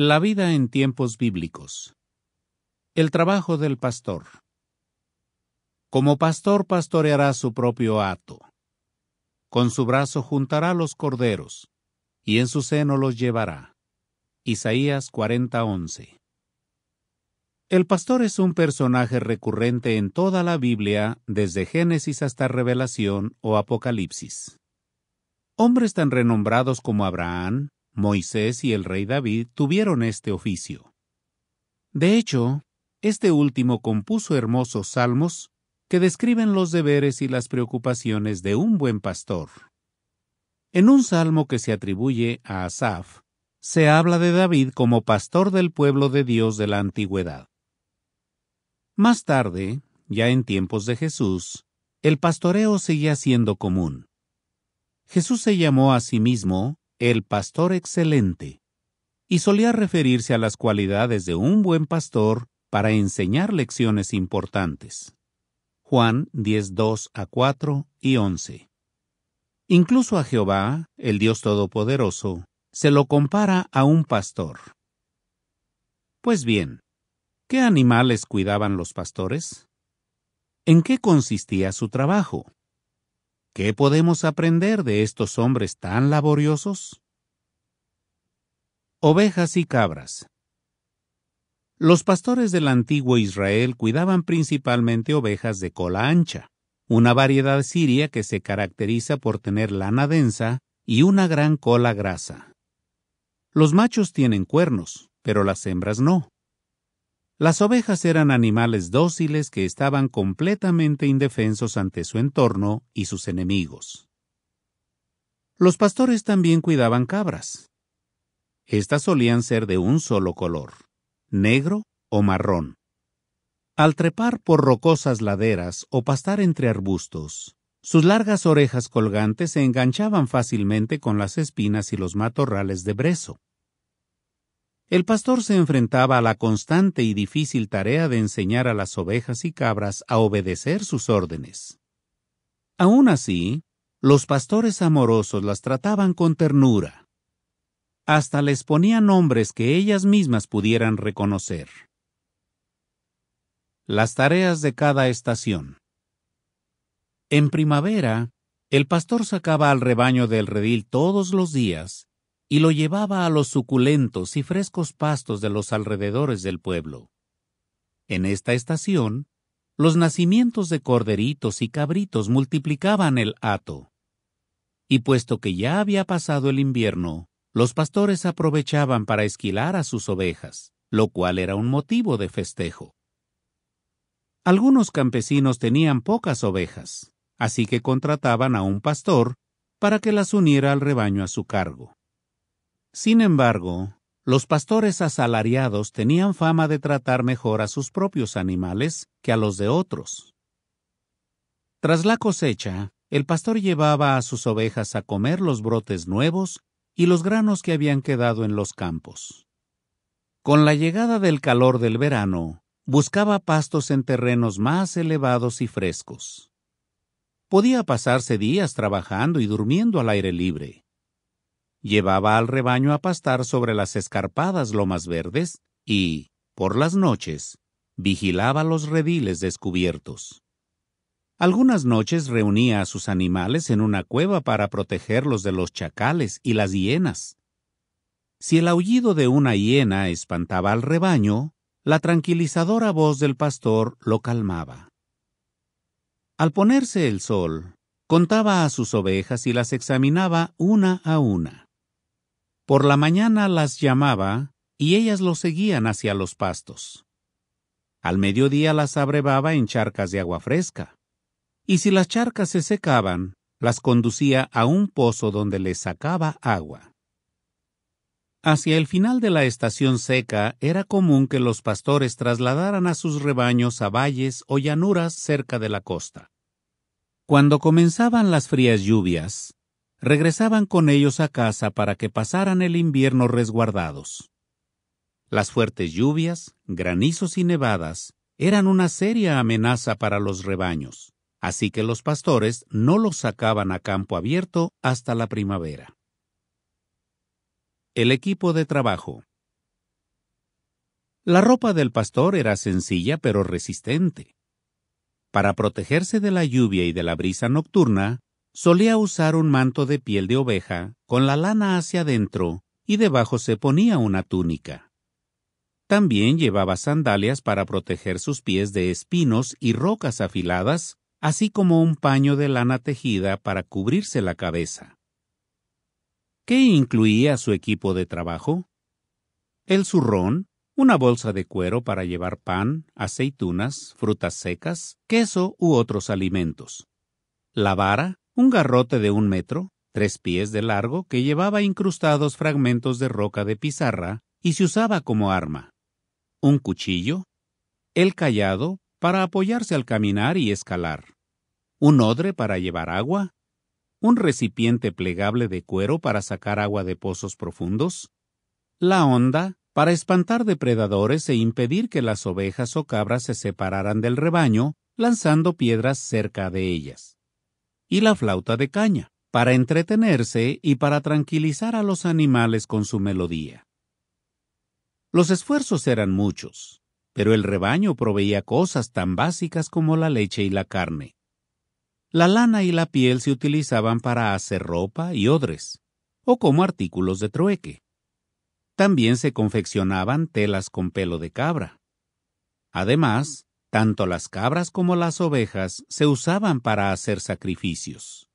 La vida en tiempos bíblicos. El trabajo del pastor. Como pastor pastoreará su propio hato. Con su brazo juntará los corderos, y en su seno los llevará. Isaías 40:11. El pastor es un personaje recurrente en toda la Biblia, desde Génesis hasta Revelación o Apocalipsis. Hombres tan renombrados como Abraham, Moisés y el rey David tuvieron este oficio. De hecho, este último compuso hermosos salmos que describen los deberes y las preocupaciones de un buen pastor. En un salmo que se atribuye a Asaf, se habla de David como pastor del pueblo de Dios de la antigüedad. Más tarde, ya en tiempos de Jesús, el pastoreo seguía siendo común. Jesús se llamó a sí mismo el pastor excelente, y solía referirse a las cualidades de un buen pastor para enseñar lecciones importantes. Juan 10.2 a 4 y 11. Incluso a Jehová, el Dios Todopoderoso, se lo compara a un pastor. Pues bien, ¿qué animales cuidaban los pastores? ¿En qué consistía su trabajo? ¿Qué podemos aprender de estos hombres tan laboriosos? Ovejas y cabras. Los pastores del antiguo Israel cuidaban principalmente ovejas de cola ancha, una variedad siria que se caracteriza por tener lana densa y una gran cola grasa. Los machos tienen cuernos, pero las hembras no. Las ovejas eran animales dóciles que estaban completamente indefensos ante su entorno y sus enemigos. Los pastores también cuidaban cabras. Estas solían ser de un solo color, negro o marrón. Al trepar por rocosas laderas o pastar entre arbustos, sus largas orejas colgantes se enganchaban fácilmente con las espinas y los matorrales de brezo. El pastor se enfrentaba a la constante y difícil tarea de enseñar a las ovejas y cabras a obedecer sus órdenes. Aún así, los pastores amorosos las trataban con ternura. Hasta les ponían nombres que ellas mismas pudieran reconocer. Las tareas de cada estación. En primavera, el pastor sacaba al rebaño del redil todos los días y lo llevaba a los suculentos y frescos pastos de los alrededores del pueblo. En esta estación, los nacimientos de corderitos y cabritos multiplicaban el hato. Y puesto que ya había pasado el invierno, los pastores aprovechaban para esquilar a sus ovejas, lo cual era un motivo de festejo. Algunos campesinos tenían pocas ovejas, así que contrataban a un pastor para que las uniera al rebaño a su cargo. Sin embargo, los pastores asalariados tenían fama de tratar mejor a sus propios animales que a los de otros. Tras la cosecha, el pastor llevaba a sus ovejas a comer los brotes nuevos y los granos que habían quedado en los campos. Con la llegada del calor del verano, buscaba pastos en terrenos más elevados y frescos. Podía pasarse días trabajando y durmiendo al aire libre llevaba al rebaño a pastar sobre las escarpadas lomas verdes y, por las noches, vigilaba los rediles descubiertos. Algunas noches reunía a sus animales en una cueva para protegerlos de los chacales y las hienas. Si el aullido de una hiena espantaba al rebaño, la tranquilizadora voz del pastor lo calmaba. Al ponerse el sol, contaba a sus ovejas y las examinaba una a una. Por la mañana las llamaba y ellas lo seguían hacia los pastos. Al mediodía las abrevaba en charcas de agua fresca. Y si las charcas se secaban, las conducía a un pozo donde les sacaba agua. Hacia el final de la estación seca era común que los pastores trasladaran a sus rebaños a valles o llanuras cerca de la costa. Cuando comenzaban las frías lluvias, regresaban con ellos a casa para que pasaran el invierno resguardados. Las fuertes lluvias, granizos y nevadas eran una seria amenaza para los rebaños, así que los pastores no los sacaban a campo abierto hasta la primavera. El equipo de trabajo La ropa del pastor era sencilla pero resistente. Para protegerse de la lluvia y de la brisa nocturna, Solía usar un manto de piel de oveja, con la lana hacia adentro, y debajo se ponía una túnica. También llevaba sandalias para proteger sus pies de espinos y rocas afiladas, así como un paño de lana tejida para cubrirse la cabeza. ¿Qué incluía su equipo de trabajo? El zurrón, una bolsa de cuero para llevar pan, aceitunas, frutas secas, queso u otros alimentos. La vara, un garrote de un metro, tres pies de largo, que llevaba incrustados fragmentos de roca de pizarra y se usaba como arma, un cuchillo, el callado para apoyarse al caminar y escalar, un odre para llevar agua, un recipiente plegable de cuero para sacar agua de pozos profundos, la onda para espantar depredadores e impedir que las ovejas o cabras se separaran del rebaño, lanzando piedras cerca de ellas y la flauta de caña, para entretenerse y para tranquilizar a los animales con su melodía. Los esfuerzos eran muchos, pero el rebaño proveía cosas tan básicas como la leche y la carne. La lana y la piel se utilizaban para hacer ropa y odres, o como artículos de trueque. También se confeccionaban telas con pelo de cabra. Además, tanto las cabras como las ovejas se usaban para hacer sacrificios.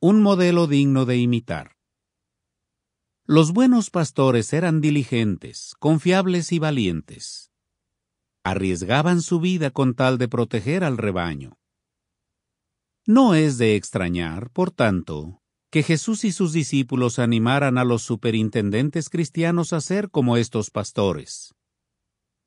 Un modelo digno de imitar. Los buenos pastores eran diligentes, confiables y valientes. Arriesgaban su vida con tal de proteger al rebaño. No es de extrañar, por tanto, que Jesús y sus discípulos animaran a los superintendentes cristianos a ser como estos pastores.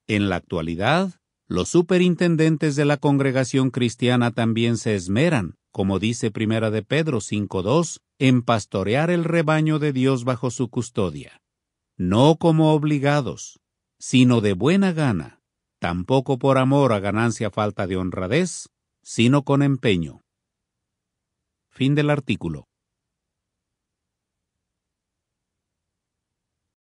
En la actualidad, los superintendentes de la congregación cristiana también se esmeran, como dice Primera de Pedro 5.2, en pastorear el rebaño de Dios bajo su custodia, no como obligados, sino de buena gana, tampoco por amor a ganancia falta de honradez, sino con empeño. Fin del artículo.